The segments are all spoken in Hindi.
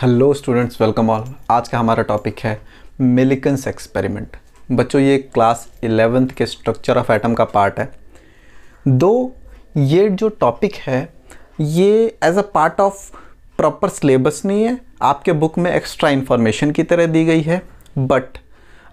हेलो स्टूडेंट्स वेलकम ऑल आज का हमारा टॉपिक है मिलिकन्स एक्सपेरिमेंट बच्चों ये क्लास इलेवेंथ के स्ट्रक्चर ऑफ एटम का पार्ट है दो ये जो टॉपिक है ये as a part of proper syllabus नहीं है आपके बुक में एक्स्ट्रा इन्फॉर्मेशन की तरह दी गई है बट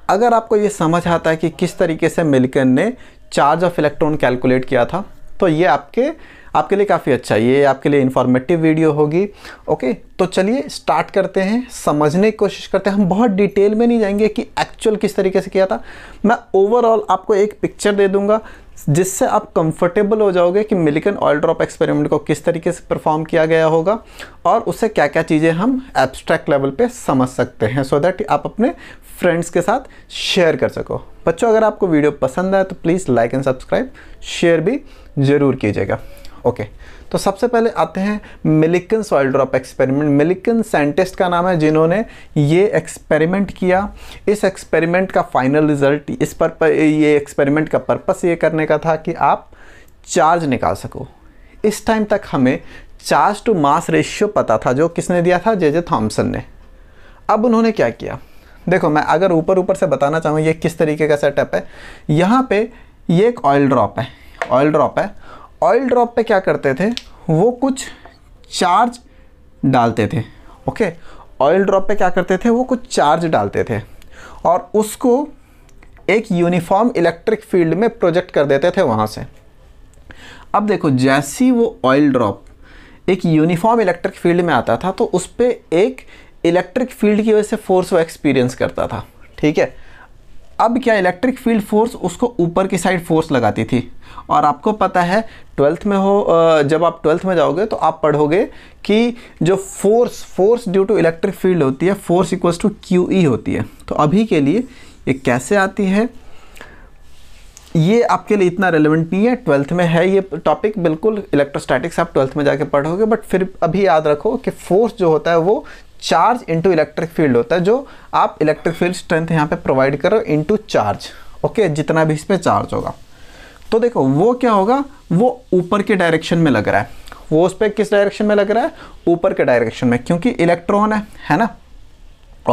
अगर आपको ये समझ आता है कि किस तरीके से मिलिकन ने चार्ज ऑफ इलेक्ट्रॉन कैलकुलेट किया था तो ये आपके आपके लिए काफ़ी अच्छा ये आपके लिए इन्फॉर्मेटिव वीडियो होगी ओके तो चलिए स्टार्ट करते हैं समझने की कोशिश करते हैं हम बहुत डिटेल में नहीं जाएंगे कि एक्चुअल किस तरीके से किया था मैं ओवरऑल आपको एक पिक्चर दे दूंगा जिससे आप कंफर्टेबल हो जाओगे कि मिलिकन ऑयल ड्रॉप एक्सपेरिमेंट को किस तरीके से परफॉर्म किया गया होगा और उससे क्या क्या चीज़ें हम एब्स्ट्रैक्ट लेवल पे समझ सकते हैं सो so दैट आप अपने फ्रेंड्स के साथ शेयर कर सको बच्चों अगर आपको वीडियो पसंद आए तो please like and subscribe share भी ज़रूर कीजिएगा ओके तो सबसे पहले आते हैं Millikan oil drop experiment Millikan scientist का नाम है जिन्होंने ये एक्सपेरिमेंट किया इस एक्सपेरिमेंट का फाइनल रिजल्ट इस पर ये एक्सपेरिमेंट का पर्पस ये करने का था कि आप चार्ज निकाल सको इस टाइम तक हमें चार्ज टू मास रेशियो पता था जो किसने दिया था जे जे थॉम्सन ने अब उन्होंने क्या किया देखो मैं अगर ऊपर ऊपर से बताना चाहूँ ये किस तरीके का सेटअप है यहाँ पे ये एक ऑयल ड्रॉप है ऑयल ड्रॉप है ऑयल ड्रॉप पे क्या करते थे वो कुछ चार्ज डालते थे ओके ऑयल ड्रॉप पे क्या करते थे वो कुछ चार्ज डालते थे और उसको एक यूनिफॉर्म इलेक्ट्रिक फील्ड में प्रोजेक्ट कर देते थे वहाँ से अब देखो जैसी वो ऑयल ड्रॉप एक यूनिफॉर्म इलेक्ट्रिक फील्ड में आता था तो उस पर एक इलेक्ट्रिक फील्ड की वजह से फोर्स वो एक्सपीरियंस करता था ठीक है अब क्या इलेक्ट्रिक फील्ड फोर्स उसको ऊपर की साइड फोर्स लगाती थी और आपको पता है ट्वेल्थ में हो जब आप ट्वेल्थ में जाओगे तो आप पढ़ोगे कि जो force force due to electric field होती है force equals to q E होती है तो अभी के लिए ये कैसे आती है ये आपके लिए इतना रेलिवेंट नहीं है ट्वेल्थ में है ये टॉपिक बिल्कुल इलेक्ट्रोस्टैटिक्स आप ट्वेल्थ में जाके पढ़ोगे बट फिर अभी याद रखो कि फोर्स जो होता है वो चार्ज इंटू इलेक्ट्रिक फील्ड होता है जो आप इलेक्ट्रिक फील्ड स्ट्रेंथ यहाँ पे प्रोवाइड करो इंटू चार्ज ओके जितना भी इसमें चार्ज होगा तो देखो वो क्या होगा वो ऊपर के डायरेक्शन में लग रहा है वो उस पर किस डायरेक्शन में लग रहा है ऊपर के डायरेक्शन में क्योंकि इलेक्ट्रॉन है है ना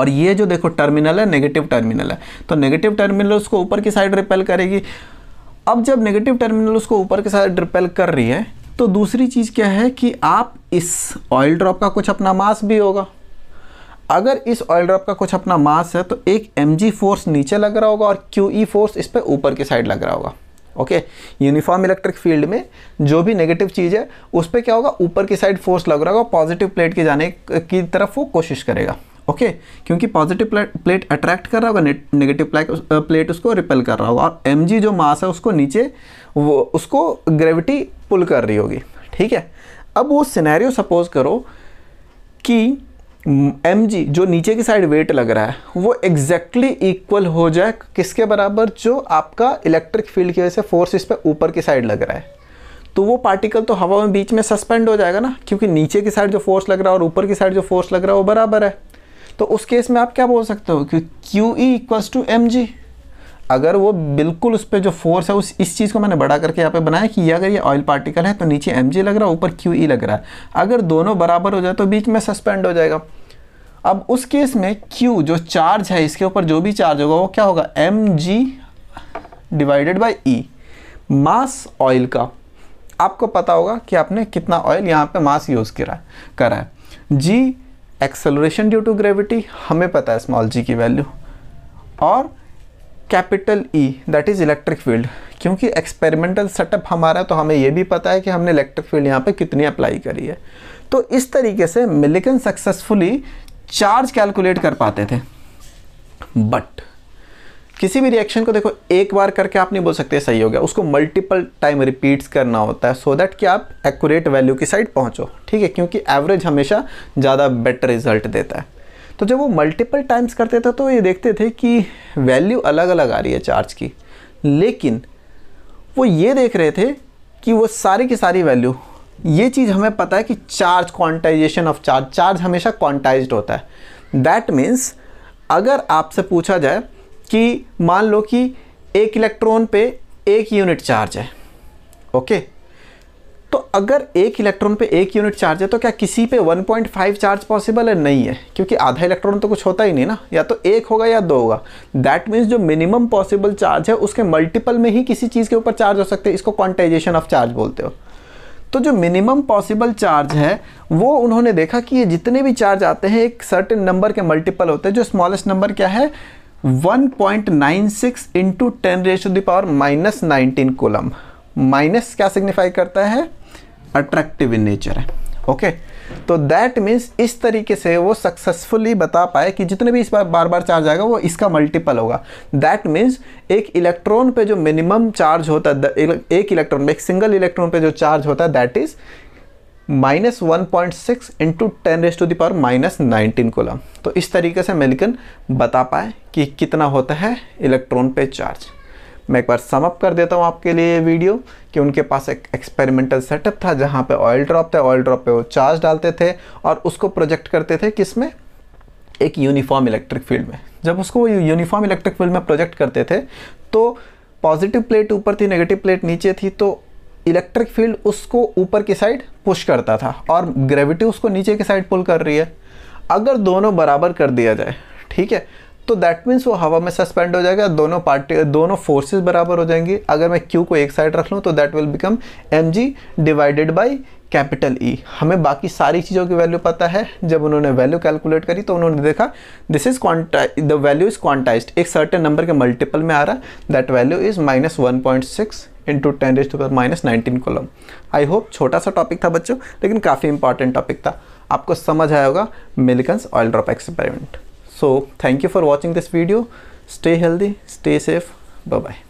और ये जो देखो टर्मिनल है नेगेटिव टर्मिनल है तो नेगेटिव टर्मिनल उसको ऊपर की साइड रिपेल करेगी अब जब नेगेटिव टर्मिनल उसको ऊपर की साइड रिपेल कर रही है तो दूसरी चीज़ क्या है कि आप इस ऑयल ड्रॉप का कुछ अपना मास भी होगा अगर इस ऑयल ड्रॉप का कुछ अपना मास है तो एक एम फोर्स नीचे लग रहा होगा और क्यू ई फोर्स इस पर ऊपर की साइड लग रहा होगा ओके यूनिफॉर्म इलेक्ट्रिक फील्ड में जो भी नेगेटिव चीज़ है उस पर क्या होगा ऊपर की साइड फोर्स लग रहा होगा पॉजिटिव प्लेट के जाने की तरफ वो कोशिश करेगा ओके okay, क्योंकि पॉजिटिव प्लेट अट्रैक्ट कर रहा होगा नेगेटिव प्लेट उसको रिपेल कर रहा होगा और एम जो मास है उसको नीचे वो उसको ग्रेविटी पुल कर रही होगी ठीक है अब वो सिनेरियो सपोज करो कि एम जी जो नीचे की साइड वेट लग रहा है वो एग्जैक्टली exactly इक्वल हो जाए किसके बराबर जो आपका इलेक्ट्रिक फील्ड की वजह से फोर्स इस पर ऊपर की साइड लग रहा है तो वो पार्टिकल तो हवा में बीच में सस्पेंड हो जाएगा ना क्योंकि नीचे की साइड जो फोर्स लग रहा है और ऊपर की साइड जो फोर्स लग रहा है वो बराबर है तो उस केस में आप क्या बोल सकते हो कि q E equals to m g अगर वो बिल्कुल उस पर जो फोर्स है उस इस चीज़ को मैंने बड़ा करके यहाँ पे बनाया कि अगर ये ऑयल पार्टिकल है तो नीचे एम लग रहा है ऊपर क्यू लग रहा है अगर दोनों बराबर हो जाए तो बीच में सस्पेंड हो जाएगा अब उस केस में Q जो चार्ज है इसके ऊपर जो भी चार्ज होगा वो क्या होगा m g divided by E mass oil का आपको पता होगा कि आपने कितना ऑयल यहाँ पे मास यूज़ करा है करा है g acceleration due to gravity हमें पता है स्मॉल जी की वैल्यू और capital E that is electric field क्योंकि एक्सपेरिमेंटल सेटअप हमारा तो हमें ये भी पता है कि हमने इलेक्ट्रिक फील्ड यहाँ पे कितनी अप्लाई करी है तो इस तरीके से मिलिकन सक्सेसफुली चार्ज कैलकुलेट कर पाते थे बट किसी भी रिएक्शन को देखो एक बार करके आप नहीं बोल सकते सही हो गया उसको मल्टीपल टाइम रिपीट्स करना होता है सो so दैट कि आप एक्यूरेट वैल्यू की साइड पहुंचो ठीक है क्योंकि एवरेज हमेशा ज़्यादा बेटर रिजल्ट देता है तो जब वो मल्टीपल टाइम्स करते थे तो ये देखते थे कि वैल्यू अलग अलग आ रही है चार्ज की लेकिन वो ये देख रहे थे कि वो सारी की सारी वैल्यू ये चीज़ हमें पता है कि charge quantization of charge charge हमेशा क्वांटाइज होता है दैट मीन्स अगर आपसे पूछा जाए कि मान लो कि एक इलेक्ट्रॉन पे एक यूनिट चार्ज है ओके okay? तो अगर एक इलेक्ट्रॉन पे एक यूनिट चार्ज है तो क्या किसी पे 1.5 चार्ज पॉसिबल है नहीं है क्योंकि आधा इलेक्ट्रॉन तो कुछ होता ही नहीं ना या तो एक होगा या दो होगा दैट मीन्स जो मिनिमम पॉसिबल चार्ज है उसके मल्टीपल में ही किसी चीज़ के ऊपर चार्ज हो सकते हैं इसको क्वांटाइजेशन ऑफ चार्ज बोलते हो तो जो मिनिमम पॉसिबल चार्ज है वो उन्होंने देखा कि ये जितने भी चार्ज आते हैं एक सर्टेन नंबर के मल्टीपल होते हैं जो स्मॉलेस्ट नंबर क्या है 1.96 point nine six into ten raise power minus nineteen coulomb minus क्या सिग्निफाई करता है अट्रैक्टिव इन नेचर है ओके तो दैट मीन्स इस तरीके से वो सक्सेसफुली बता पाए कि जितने भी इस बार बार बार चार्ज आएगा वो इसका मल्टीपल होगा दैट मीन्स एक इलेक्ट्रॉन पे जो मिनिमम चार्ज होता है एक इलेक्ट्रॉन एक सिंगल इलेक्ट्रॉन पे जो चार्ज होता है that is minus one point six into ten raise to power minus nineteen coulomb तो इस तरीके से मेलिकन बता पाए कि कितना होता है इलेक्ट्रॉन पे चार्ज मैं एक बार समअप कर देता हूँ आपके लिए ये वीडियो कि उनके पास एक एक्सपेरिमेंटल सेटअप था जहाँ पे ऑयल ड्रॉप था ऑयल ड्रॉप पे वो चार्ज डालते थे और उसको प्रोजेक्ट करते थे किस में एक यूनिफॉर्म इलेक्ट्रिक फील्ड में जब उसको वो यूनिफॉर्म इलेक्ट्रिक फील्ड में प्रोजेक्ट करते थे तो पॉजिटिव प्लेट ऊपर थी नेगेटिव प्लेट नीचे थी तो इलेक्ट्रिक फील्ड उसको ऊपर की साइड पुश करता था और ग्रेविटी उसको नीचे की साइड पुल कर रही है अगर दोनों बराबर कर दिया जाए ठीक है तो दैट मीन्स वो हवा में सस्पेंड हो जाएगा दोनों पार्टी दोनों फोर्सेस बराबर हो जाएंगी अगर मैं क्यू को एक साइड रख लूँ तो that will become m g divided by capital E हमें बाकी सारी चीज़ों की वैल्यू पता है जब उन्होंने वैल्यू कैलकुलेट करी तो उन्होंने देखा this is quantize the value is quantize एक सर्टेन नंबर के मल्टीपल में आ रहा that value is minus one point six into ten raise to power minus nineteen coulomb I hope छोटा सा टॉपिक था बच्चों लेकिन काफ़ी इंपॉर्टेंट टॉपिक था आपको समझ आया होगा Millikan's oil drop experiment so thank you for watching this video stay healthy stay safe bye bye